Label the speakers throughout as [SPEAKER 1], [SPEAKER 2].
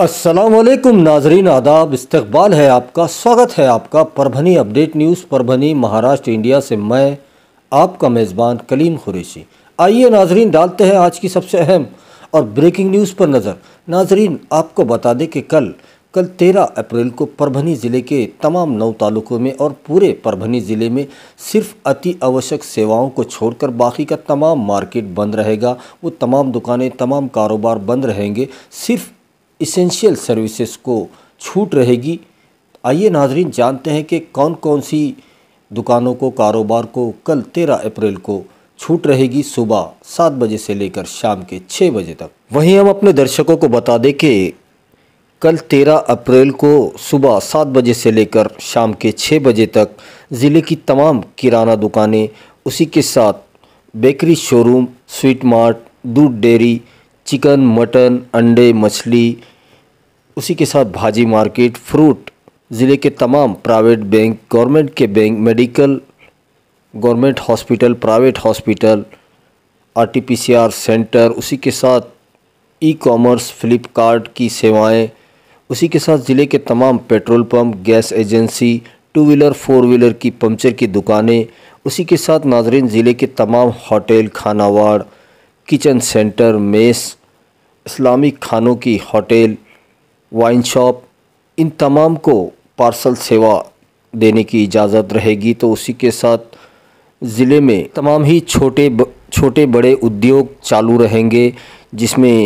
[SPEAKER 1] असलम नाजरीन आदाब इस्तबाल है आपका स्वागत है आपका Parbhani update news Parbhani Maharashtra India से मैं आपका मेज़बान कलीम खुरैशी आइए नाजरीन डालते हैं आज की सबसे अहम और ब्रेकिंग न्यूज़ पर नज़र नाजरीन आपको बता दें कि कल कल तेरह अप्रैल को परभनी ज़िले के तमाम नौ तालुकों में और पूरे परभनी ज़िले में सिर्फ अति आवश्यक सेवाओं को छोड़कर बाकी का तमाम मार्केट बंद रहेगा वो तमाम दुकानें तमाम कारोबार बंद रहेंगे सिर्फ इसेंशियल सर्विसेज को छूट रहेगी आइए नाजरीन जानते हैं कि कौन कौन सी दुकानों को कारोबार को कल तेरह अप्रैल को छूट रहेगी सुबह सात बजे से लेकर शाम के छः बजे तक वहीं हम अपने दर्शकों को बता दें कि कल तेरह अप्रैल को सुबह सात बजे से लेकर शाम के छः बजे तक ज़िले की तमाम किराना दुकानें उसी के साथ बेकरी शोरूम स्वीट मार्ट दूध डेयरी चिकन मटन अंडे मछली उसी के साथ भाजी मार्केट फ्रूट ज़िले के तमाम प्राइवेट बैंक गवर्नमेंट के bank medical government hospital private hospital RTPCR centre उसी के साथ ई कॉमर्स फ्लिपकार्ट की सेवाएं उसी के साथ ज़िले के तमाम petrol pump gas agency two wheeler four wheeler की पंचर की दुकानें उसी के साथ नाजरीन ज़िले के तमाम होटल खानावाड़ किचन सेंटर मेस इस्लामिक खानों की होटल वाइन शॉप इन तमाम को पार्सल सेवा देने की इजाज़त रहेगी तो उसी के साथ ज़िले में तमाम ही छोटे ब, छोटे बड़े उद्योग चालू रहेंगे जिसमें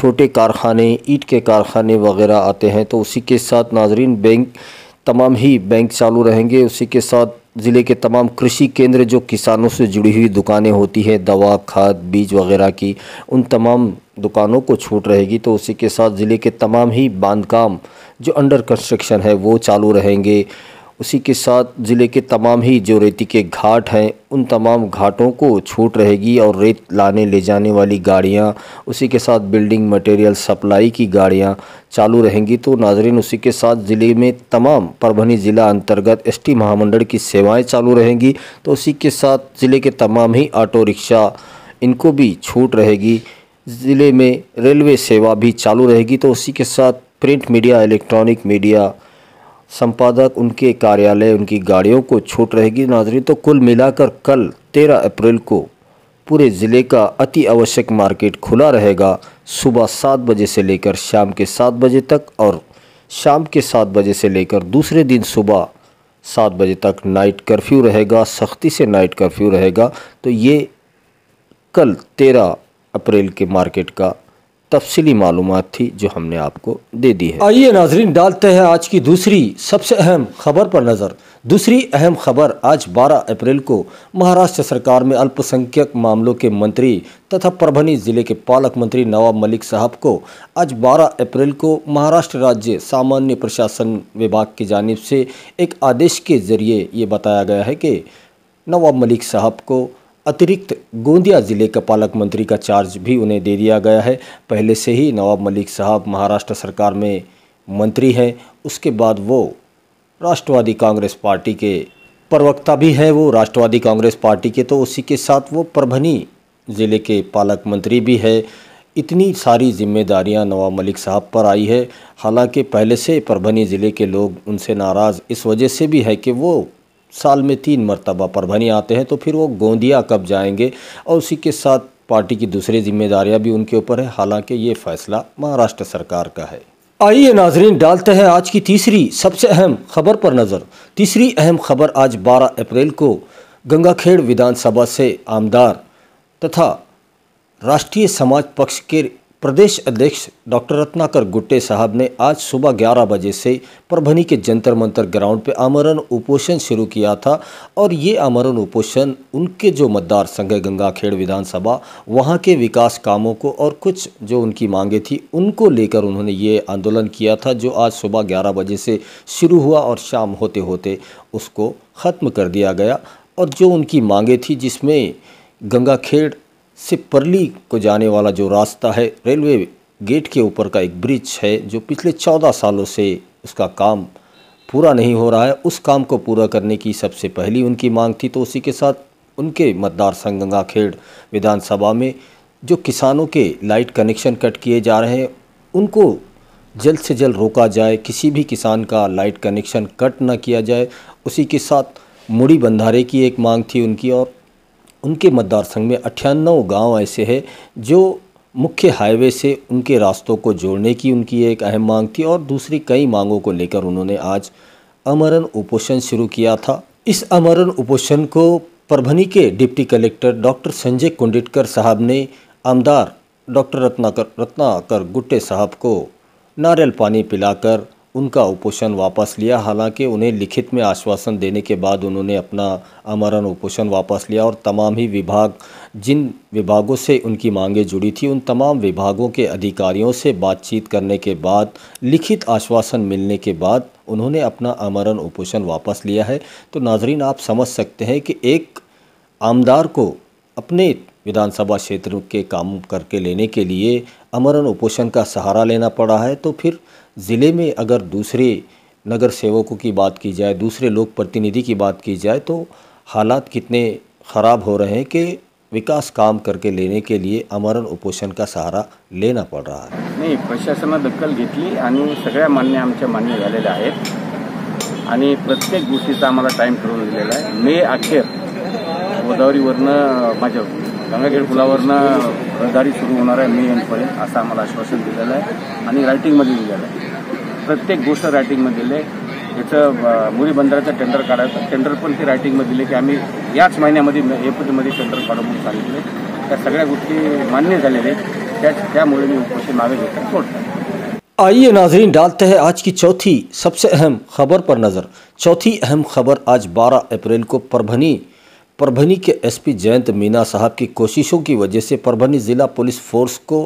[SPEAKER 1] छोटे कारखाने ईट के कारखाने वगैरह आते हैं तो उसी के साथ नाजरीन बैंक तमाम ही बैंक चालू रहेंगे उसी के साथ ज़िले के तमाम कृषि केंद्र जो किसानों से जुड़ी हुई दुकानें होती हैं दवा खाद बीज वगैरह की उन तमाम दुकानों को छूट रहेगी तो उसी के साथ ज़िले के तमाम ही बांध काम जो अंडर कंस्ट्रक्शन है वो चालू रहेंगे उसी के साथ ज़िले के तमाम ही जो रेती के घाट हैं उन तमाम घाटों को छूट रहेगी और रेत लाने ले जाने वाली गाड़ियां उसी के साथ बिल्डिंग मटेरियल सप्लाई की गाड़ियां चालू रहेंगी तो नाजरीन उसी के साथ ज़िले में तमाम परभनी ज़िला अंतर्गत एसटी महामंडल की सेवाएं चालू रहेंगी तो उसी के साथ ज़िले के तमाम ही ऑटो रिक्शा इनको भी छूट रहेगी ज़िले में रेलवे सेवा भी चालू रहेगी तो उसी के साथ प्रिंट मीडिया इलेक्ट्रॉनिक मीडिया संपादक उनके कार्यालय उनकी गाड़ियों को छूट रहेगी नाजरी तो कुल मिलाकर कल 13 अप्रैल को पूरे ज़िले का अति आवश्यक मार्केट खुला रहेगा सुबह सात बजे से लेकर शाम के सात बजे तक और शाम के सात बजे से लेकर दूसरे दिन सुबह सात बजे तक नाइट कर्फ्यू रहेगा सख्ती से नाइट कर्फ्यू रहेगा तो ये कल तेरह अप्रैल के मार्केट का तफसली मालूम थी जो हमने आपको दे दी है आइए नाजरीन डालते हैं आज की दूसरी सबसे अहम खबर पर नज़र दूसरी अहम खबर आज 12 अप्रैल को महाराष्ट्र सरकार में अल्पसंख्यक मामलों के मंत्री तथा परभनी ज़िले के पालक मंत्री नवाब मलिक साहब को आज 12 अप्रैल को महाराष्ट्र राज्य सामान्य प्रशासन विभाग की जानब से एक आदेश के ज़रिए ये बताया गया है कि नवाब मलिक साहब को अतिरिक्त गोंदिया जिले का पालक मंत्री का चार्ज भी उन्हें दे दिया गया है पहले से ही नवाब मलिक साहब महाराष्ट्र सरकार में मंत्री हैं उसके बाद वो राष्ट्रवादी कांग्रेस पार्टी के प्रवक्ता भी हैं वो राष्ट्रवादी कांग्रेस पार्टी के तो उसी के साथ वो परभनी ज़िले के पालक मंत्री भी है इतनी सारी जिम्मेदारियां नवाब मलिक साहब पर आई है हालांकि पहले से परभनी ज़िले के लोग उनसे नाराज़ इस वजह से भी है कि वो साल में तीन मरतबा परभनी आते हैं तो फिर वो गोंदिया कब जाएंगे और उसी के साथ पार्टी की दूसरी जिम्मेदारियां भी उनके ऊपर है हालांकि ये फैसला महाराष्ट्र सरकार का है आइए नाजरीन डालते हैं आज की तीसरी सबसे अहम खबर पर नज़र तीसरी अहम खबर आज 12 अप्रैल को गंगाखेड़ विधानसभा से आमदार तथा राष्ट्रीय समाज पक्ष के प्रदेश अध्यक्ष डॉक्टर रत्नाकर गुट्टे साहब ने आज सुबह 11 बजे से परभनी के जंतर मंतर ग्राउंड पर आमरण उपोषण शुरू किया था और ये आमरण उपोषण उनके जो मतदार संघ गंगा खेड़ विधानसभा वहाँ के विकास कामों को और कुछ जो उनकी मांगे थी उनको लेकर उन्होंने ये आंदोलन किया था जो आज सुबह ग्यारह बजे से शुरू हुआ और शाम होते होते उसको ख़त्म कर दिया गया और जो उनकी मांगे थी जिसमें गंगा खेड़ से परली को जाने वाला जो रास्ता है रेलवे गेट के ऊपर का एक ब्रिज है जो पिछले चौदह सालों से उसका काम पूरा नहीं हो रहा है उस काम को पूरा करने की सबसे पहली उनकी मांग थी तो उसी के साथ उनके मतदार संघ गंगाखेड़ विधानसभा में जो किसानों के लाइट कनेक्शन कट किए जा रहे हैं उनको जल्द से जल्द रोका जाए किसी भी किसान का लाइट कनेक्शन कट ना किया जाए उसी के साथ मुड़ी बंधारे की एक मांग थी उनकी और उनके मतदार संघ में अट्ठानवे गांव ऐसे हैं जो मुख्य हाईवे से उनके रास्तों को जोड़ने की उनकी एक अहम मांग थी और दूसरी कई मांगों को लेकर उन्होंने आज अमरण उपोषण शुरू किया था इस अमरण उपोषण को परभनी के deputy collector doctor Sanjay Kunditkar साहब ने आमदार डॉक्टर रत्नाकर रत्नाकर गुट्टे साहब को नारियल पानी पिलाकर उनका उपोषण वापस लिया हालांकि उन्हें लिखित में आश्वासन देने के बाद उन्होंने अपना अमरण उपोषण वापस लिया और तमाम ही विभाग जिन विभागों से उनकी मांगें जुड़ी थी उन तमाम विभागों के अधिकारियों से बातचीत करने के बाद लिखित आश्वासन मिलने के बाद उन्होंने अपना अमरण उपोषण वापस लिया है तो नाजरीन आप समझ सकते हैं कि एक आमदार को अपने विधानसभा क्षेत्र के काम करके लेने के लिए अमरण उपोषण का सहारा लेना पड़ा है तो फिर ज़िले में अगर दूसरे नगर सेवकों की बात की जाए दूसरे लोक प्रतिनिधि की बात की जाए तो हालात कितने ख़राब हो रहे हैं कि विकास काम करके लेने के लिए अमरण उपोषण का सहारा लेना पड रहा है नहीं प्रशासन दखल घी आणि मान्य आमच्या मान्य है आहेत प्रत्येक गोष्टी का आम टाइम दिलेला मे अखेर वरन मजा गंगाखेड पुलावरनं रहदारी सुरू हो रहा है मे एंडपर्यंत असं आम्हाला आश्वासन दिलेलं आहे आणि रायटिंगमध्ये दिलेलं आहे प्रत्येक गोष्ट रायटिंगमध्ये दिली आहे त्याचं मुरी बंदराचं टेन्डर का टेन्डर पी राइटिंग में दिल कि आम्मी याच महीन एप्रिलमध्ये टेंडर काढू म्हणून सांगितले सग्या गोषी मान्य झालेल्या आहेत त्या त्यामुळे मी उपोषण आइए नाजरीन डालते हैं आज की चौथी सबसे अहम खबर पर नज़र चौथी अहम खबर आज 12 अप्रैल को परभनी परभनी के एसपी जयंत मीना साहब की कोशिशों की वजह से परभनी ज़िला पुलिस फोर्स को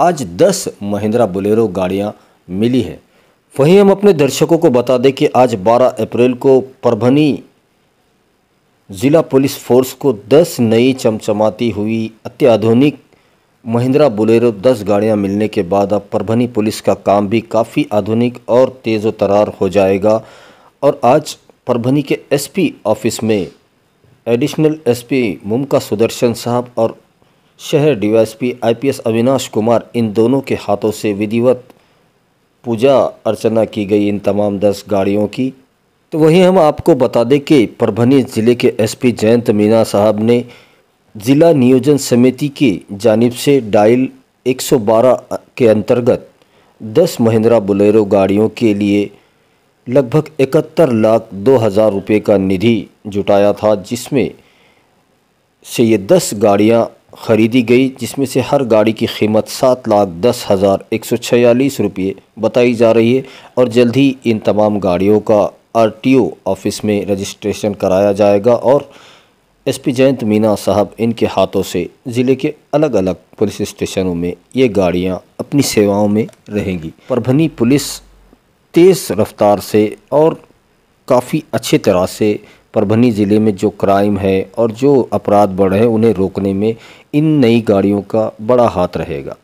[SPEAKER 1] आज 10 महिंद्रा बोलेरो गाड़ियां मिली है वहीं हम अपने दर्शकों को बता दें कि आज 12 अप्रैल को परभनी ज़िला पुलिस फोर्स को 10 नई चमचमाती हुई अत्याधुनिक महिंद्रा बोलेरो 10 गाड़ियां मिलने के बाद अब परभनी पुलिस का काम भी काफ़ी आधुनिक और तेज़ो हो जाएगा और आज परभनी के एस ऑफिस में एडिशनल एसपी मुमका सुदर्शन साहब और शहर डीवाईएसपी आईपीएस अविनाश कुमार इन दोनों के हाथों से विधिवत पूजा अर्चना की गई इन तमाम दस गाड़ियों की तो वहीं हम आपको बता दें कि परभनी ज़िले के एसपी जयंत मीना साहब ने ज़िला नियोजन समिति की जानिब से डायल 112 के अंतर्गत 10 महिंद्रा बुलेरो गाड़ियों के लिए लगभग इकहत्तर लाख दो हज़ार रुपये का निधि जुटाया था जिसमें से ये दस गाड़ियाँ खरीदी गई जिसमें से हर गाड़ी की कीमत सात लाख दस हज़ार एक सौ छियालीस रुपये बताई जा रही है और जल्द ही इन तमाम गाड़ियों का आरटीओ ऑफिस में रजिस्ट्रेशन कराया जाएगा और एसपी जयंत मीना साहब इनके हाथों से ज़िले के अलग अलग पुलिस स्टेशनों में ये गाड़ियाँ अपनी सेवाओं में रहेंगी परभनी पुलिस तेज़ रफ्तार से और काफ़ी अच्छे तरह से परभनी ज़िले में जो क्राइम है और जो अपराध बढ़े हैं उन्हें रोकने में इन नई गाड़ियों का बड़ा हाथ रहेगा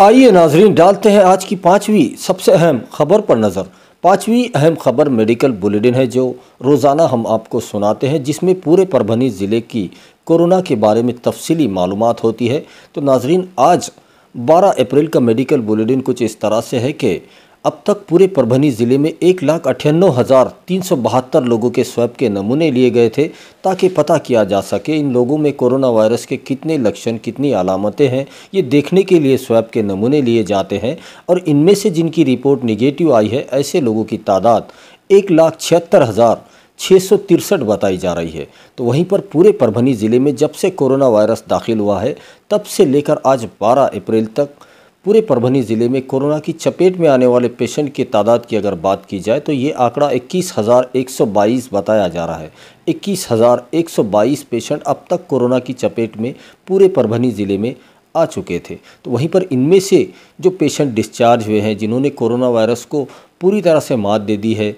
[SPEAKER 1] आइए नाजरीन डालते हैं आज की पाँचवीं सबसे अहम खबर पर नज़र पाँचवीं अहम खबर मेडिकल बुलेटिन है जो रोज़ाना हम आपको सुनाते हैं जिसमें पूरे परभनी ज़िले की कोरोना के बारे में तफसली मालूम होती है तो नाजरीन आज 12 अप्रैल का मेडिकल बुलेटिन कुछ इस तरह से है कि अब तक पूरे परभनी ज़िले में एक लाख अठानवे हज़ार तीन सौ बहत्तर लोगों के स्वैब के नमूने लिए गए थे ताकि पता किया जा सके इन लोगों में कोरोना वायरस के कितने लक्षण कितनी अलामतें हैं ये देखने के लिए स्वैब के नमूने लिए जाते हैं और इनमें से जिनकी रिपोर्ट निगेटिव आई है ऐसे लोगों की तादाद एक लाख छिहत्तर हज़ार छः सौ तिरसठ बताई जा रही है तो वहीं पर पूरे परभनी ज़िले में जब से कोरोना वायरस दाखिल हुआ है तब से लेकर आज बारह अप्रैल तक पूरे परभनी ज़िले में कोरोना की चपेट में आने वाले पेशेंट की तादाद की अगर बात की जाए तो ये आंकड़ा 21,122 बताया जा रहा है 21,122 पेशेंट अब तक कोरोना की चपेट में पूरे परभनी ज़िले में आ चुके थे तो वहीं पर इनमें से जो पेशेंट डिस्चार्ज हुए हैं जिन्होंने कोरोना वायरस को पूरी तरह से मात दे दी है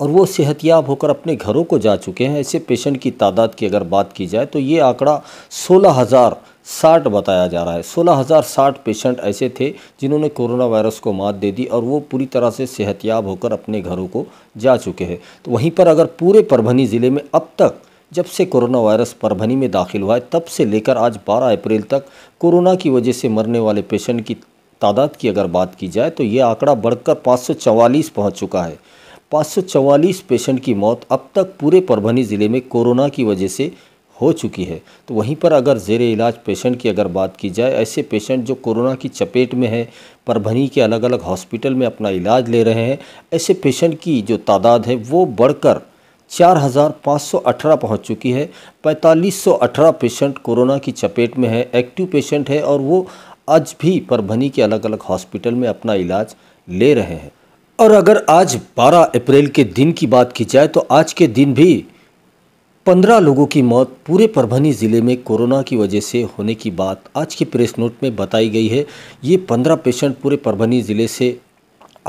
[SPEAKER 1] और वो सेहतियाब होकर अपने घरों को जा चुके हैं ऐसे पेशेंट की तादाद की अगर बात की जाए तो ये आंकड़ा सोलह हज़ार साठ बताया जा रहा है सोलह हज़ार साठ पेशेंट ऐसे थे जिन्होंने कोरोना वायरस को मात दे दी और वो पूरी तरह से सेहतियाब होकर अपने घरों को जा चुके हैं तो वहीं पर अगर पूरे परभनी ज़िले में अब तक जब से कोरोना वायरस परभनी में दाखिल हुआ है तब से लेकर आज 12 अप्रैल तक कोरोना की वजह से मरने वाले पेशेंट की तादाद की अगर बात की जाए तो ये आंकड़ा बढ़कर पाँच पहुंच चुका है पाँच पेशेंट की मौत अब तक पूरे परभनी ज़िले में कोरोना की वजह से हो चुकी है तो वहीं पर अगर जेर इलाज पेशेंट की अगर बात की जाए ऐसे पेशेंट जो कोरोना की चपेट में है परभनी के अलग अलग हॉस्पिटल में अपना इलाज ले रहे हैं ऐसे पेशेंट की जो तादाद है वो बढ़कर 4,518 पहुंच चुकी है 4,518 पेशेंट कोरोना की चपेट में है एक्टिव पेशेंट है और वो आज भी परभनी के अलग अलग हॉस्पिटल में अपना इलाज ले रहे हैं और अगर आज 12 अप्रैल के दिन की बात की जाए तो आज के दिन भी पंद्रह लोगों की मौत पूरे परभनी ज़िले में कोरोना की वजह से होने की बात आज के प्रेस नोट में बताई गई है ये पंद्रह पेशेंट पूरे परभनी ज़िले से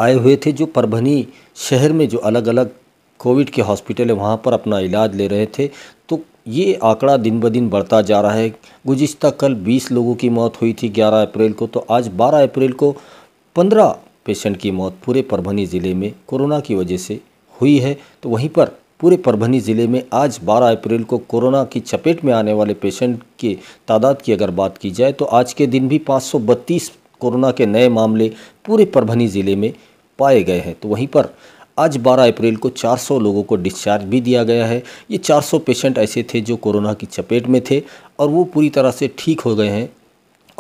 [SPEAKER 1] आए हुए थे जो परभनी शहर में जो अलग अलग कोविड के हॉस्पिटल है वहाँ पर अपना इलाज ले रहे थे तो ये आंकड़ा दिन ब दिन बढ़ता जा रहा है गुज्त कल बीस लोगों की मौत हुई थी ग्यारह अप्रैल को तो आज बारह अप्रैल को पंद्रह पेशेंट की मौत पूरे परभनी ज़िले में कोरोना की वजह से हुई है तो वहीं पर पूरे परभनी ज़िले में आज 12 अप्रैल को कोरोना की चपेट में आने वाले पेशेंट के तादाद की अगर बात की जाए तो आज के दिन भी 532 कोरोना के नए मामले पूरे परभनी ज़िले में पाए गए हैं तो वहीं पर आज 12 अप्रैल को 400 लोगों को डिस्चार्ज भी दिया गया है ये 400 पेशेंट ऐसे थे जो कोरोना की चपेट में थे और वो पूरी तरह से ठीक हो गए हैं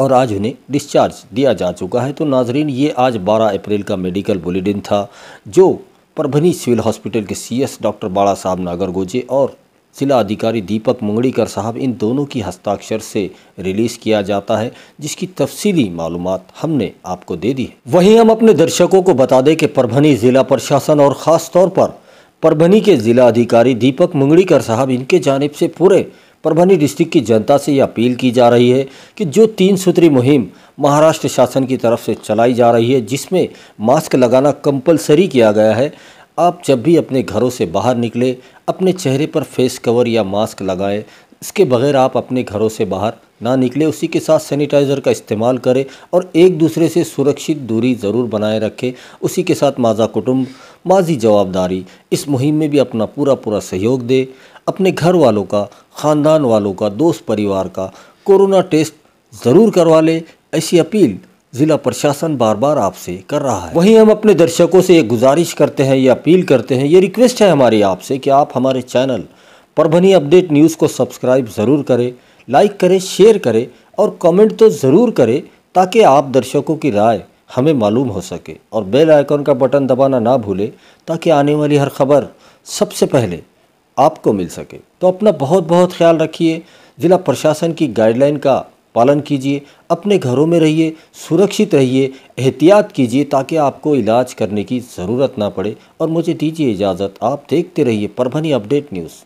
[SPEAKER 1] और आज उन्हें डिस्चार्ज दिया जा चुका है तो नाजरीन ये आज 12 अप्रैल का मेडिकल बुलेटिन था जो परभनी सिविल हॉस्पिटल के सीएस डॉक्टर बाड़ा साहब नागरगोजे और जिला अधिकारी दीपक मुंगड़ीकर साहब इन दोनों की हस्ताक्षर से रिलीज़ किया जाता है जिसकी तफसीली मालूम हमने आपको दे दी है वहीं हम अपने दर्शकों को बता दें कि परभनी ज़िला प्रशासन और ख़ास तौर पर परभनी के ज़िला अधिकारी दीपक मुंगड़ीकर साहब इनके जानब से पूरे परभनी डिस्ट्रिक्ट की जनता से यह अपील की जा रही है कि जो तीन सूत्री मुहिम महाराष्ट्र शासन की तरफ से चलाई जा रही है जिसमें मास्क लगाना कंपलसरी किया गया है आप जब भी अपने घरों से बाहर निकले अपने चेहरे पर फेस कवर या मास्क लगाएं इसके बगैर आप अपने घरों से बाहर ना निकले उसी के साथ सैनिटाइज़र का इस्तेमाल करें और एक दूसरे से सुरक्षित दूरी ज़रूर बनाए रखें उसी के साथ माजा कुटुंब माजी जवाबदारी इस मुहिम में भी अपना पूरा पूरा सहयोग दे अपने घर वालों का ख़ानदान वालों का दोस्त परिवार का कोरोना टेस्ट ज़रूर करवा लें ऐसी अपील ज़िला प्रशासन बार बार आपसे कर रहा है वहीं हम अपने दर्शकों से ये गुजारिश करते हैं ये अपील करते हैं ये रिक्वेस्ट है हमारी आपसे कि आप हमारे चैनल परभनी अपडेट न्यूज़ को सब्सक्राइब ज़रूर करें लाइक करें शेयर करें और कमेंट तो ज़रूर करें ताकि आप दर्शकों की राय हमें मालूम हो सके और बेल आइकॉन का बटन दबाना ना भूलें ताकि आने वाली हर खबर सबसे पहले आपको मिल सके तो अपना बहुत बहुत ख्याल रखिए ज़िला प्रशासन की गाइडलाइन का पालन कीजिए अपने घरों में रहिए सुरक्षित रहिए एहतियात कीजिए ताकि आपको इलाज करने की ज़रूरत ना पड़े और मुझे दीजिए इजाज़त आप देखते रहिए परभनी अपडेट न्यूज़